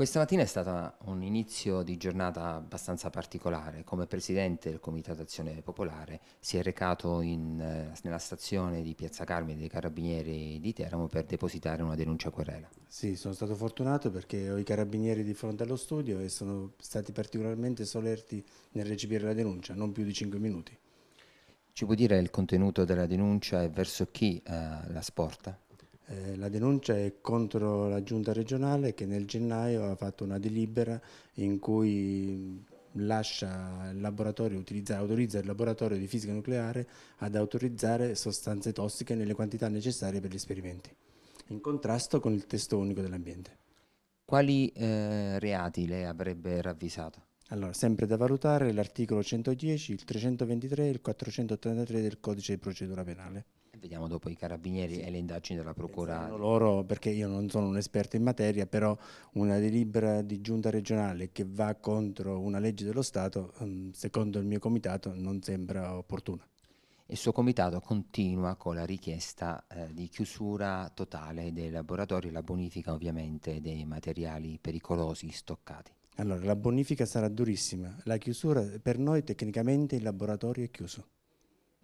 Questa mattina è stato un inizio di giornata abbastanza particolare. Come presidente del Comitato Azione Popolare si è recato in, eh, nella stazione di Piazza Carmine dei Carabinieri di Teramo per depositare una denuncia querela. Sì, sono stato fortunato perché ho i carabinieri di fronte allo studio e sono stati particolarmente solerti nel recepire la denuncia, non più di 5 minuti. Ci può dire il contenuto della denuncia e verso chi eh, la sporta? Eh, la denuncia è contro la giunta regionale che nel gennaio ha fatto una delibera in cui lascia il laboratorio, autorizza il laboratorio di fisica nucleare ad autorizzare sostanze tossiche nelle quantità necessarie per gli esperimenti, in contrasto con il testo unico dell'ambiente. Quali eh, reati lei avrebbe ravvisato? Allora, sempre da valutare l'articolo 110, il 323 e il 483 del codice di procedura penale vediamo dopo i carabinieri sì. e le indagini della procura. Loro, perché io non sono un esperto in materia, però una delibera di giunta regionale che va contro una legge dello Stato, ehm, secondo il mio comitato, non sembra opportuna. Il suo comitato continua con la richiesta eh, di chiusura totale dei laboratori e la bonifica ovviamente dei materiali pericolosi stoccati. Allora, la bonifica sarà durissima. La chiusura, per noi tecnicamente il laboratorio è chiuso.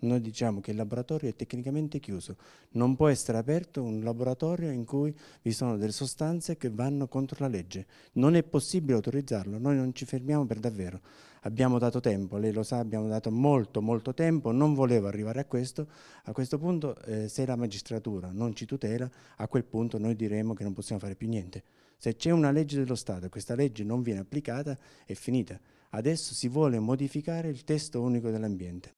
Noi diciamo che il laboratorio è tecnicamente chiuso, non può essere aperto un laboratorio in cui vi sono delle sostanze che vanno contro la legge, non è possibile autorizzarlo, noi non ci fermiamo per davvero, abbiamo dato tempo, lei lo sa, abbiamo dato molto molto tempo, non volevo arrivare a questo, a questo punto eh, se la magistratura non ci tutela, a quel punto noi diremo che non possiamo fare più niente. Se c'è una legge dello Stato e questa legge non viene applicata, è finita. Adesso si vuole modificare il testo unico dell'ambiente.